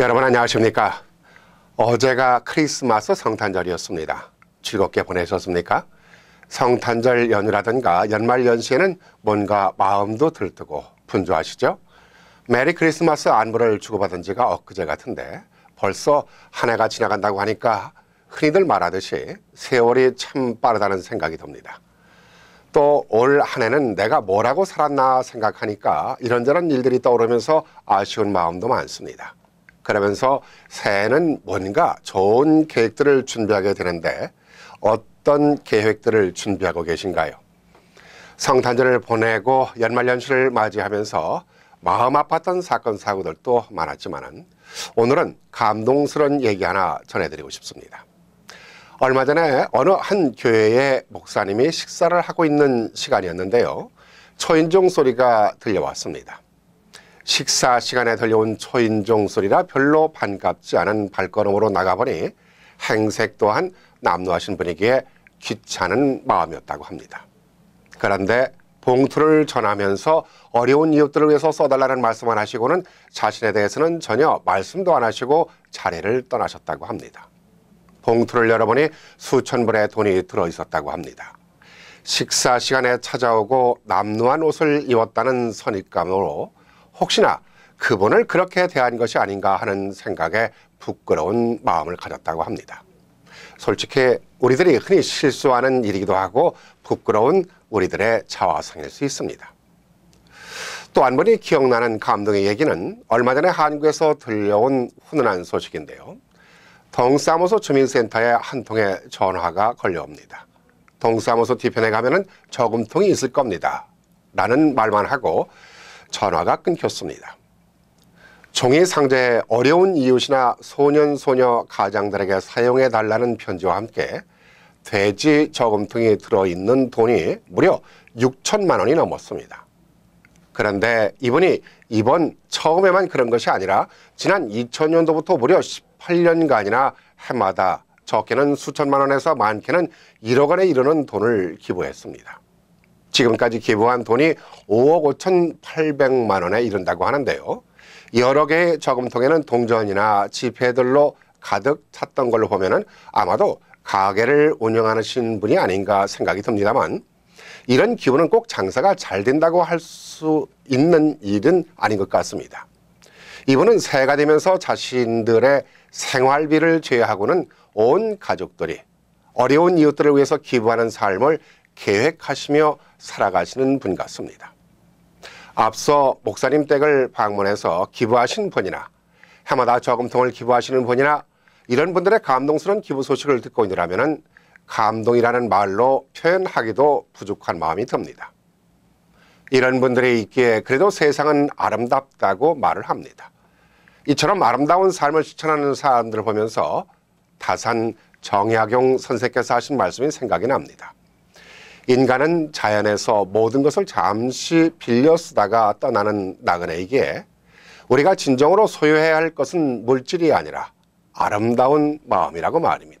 여러분 안녕하십니까? 어제가 크리스마스 성탄절이었습니다. 즐겁게 보내셨습니까? 성탄절 연휴라든가 연말 연시에는 뭔가 마음도 들뜨고 분주하시죠? 메리 크리스마스 안부를 주고받은 지가 엊그제 같은데 벌써 한 해가 지나간다고 하니까 흔히들 말하듯이 세월이 참 빠르다는 생각이 듭니다. 또 올 한 해는 내가 뭐라고 살았나 생각하니까 이런저런 일들이 떠오르면서 아쉬운 마음도 많습니다. 그러면서 새해는 뭔가 좋은 계획들을 준비하게 되는데 어떤 계획들을 준비하고 계신가요? 성탄절을 보내고 연말연시를 맞이하면서 마음 아팠던 사건 사고들도 많았지만 오늘은 감동스러운 얘기 하나 전해드리고 싶습니다. 얼마 전에 어느 한 교회의 목사님이 식사를 하고 있는 시간이었는데요. 초인종 소리가 들려왔습니다. 식사 시간에 들려온 초인종 소리라 별로 반갑지 않은 발걸음으로 나가보니 행색 또한 남루하신 분에게 귀찮은 마음이었다고 합니다. 그런데 봉투를 전하면서 어려운 이웃들을 위해서 써달라는 말씀만 하시고는 자신에 대해서는 전혀 말씀도 안 하시고 자리를 떠나셨다고 합니다. 봉투를 열어보니 수천 불의 돈이 들어 있었다고 합니다. 식사 시간에 찾아오고 남루한 옷을 입었다는 선입감으로 혹시나 그분을 그렇게 대한 것이 아닌가 하는 생각에 부끄러운 마음을 가졌다고 합니다. 솔직히 우리들이 흔히 실수하는 일이기도 하고 부끄러운 우리들의 자화상일 수 있습니다. 또 한 번이 기억나는 감동의 얘기는 얼마 전에 한국에서 들려온 훈훈한 소식인데요. 동사무소 주민센터에 한 통의 전화가 걸려옵니다. 동사무소 뒤편에 가면은 저금통이 있을 겁니다. 라는 말만 하고 전화가 끊겼습니다. 종이 상자에 어려운 이웃이나 소년 소녀 가장들에게 사용해 달라는 편지와 함께 돼지 저금통이 들어있는 돈이 무려 6천만 원이 넘었습니다. 그런데 이분이 이번 처음에만 그런 것이 아니라 지난 2000년도부터 무려 18년간이나 해마다 적게는 수천만 원에서 많게는 1억 원에 이르는 돈을 기부했습니다. 지금까지 기부한 돈이 5억 5,800만 원에 이른다고 하는데요. 여러 개의 저금통에는 동전이나 지폐들로 가득 찼던 걸로 보면은 아마도 가게를 운영하시는 분이 아닌가 생각이 듭니다만 이런 기부는 꼭 장사가 잘 된다고 할 수 있는 일은 아닌 것 같습니다. 이분은 새가 되면서 자신들의 생활비를 제외하고는 온 가족들이 어려운 이웃들을 위해서 기부하는 삶을 계획하시며 살아가시는 분 같습니다. 앞서 목사님 댁을 방문해서 기부하신 분이나 해마다 저금통을 기부하시는 분이나 이런 분들의 감동스러운 기부 소식을 듣고 있느라면 감동이라는 말로 표현하기도 부족한 마음이 듭니다. 이런 분들이 있기에 그래도 세상은 아름답다고 말을 합니다. 이처럼 아름다운 삶을 실천하는 사람들을 보면서 다산 정약용 선생께서 하신 말씀이 생각이 납니다. 인간은 자연에서 모든 것을 잠시 빌려 쓰다가 떠나는 나그네이기에 우리가 진정으로 소유해야 할 것은 물질이 아니라 아름다운 마음이라고 말입니다.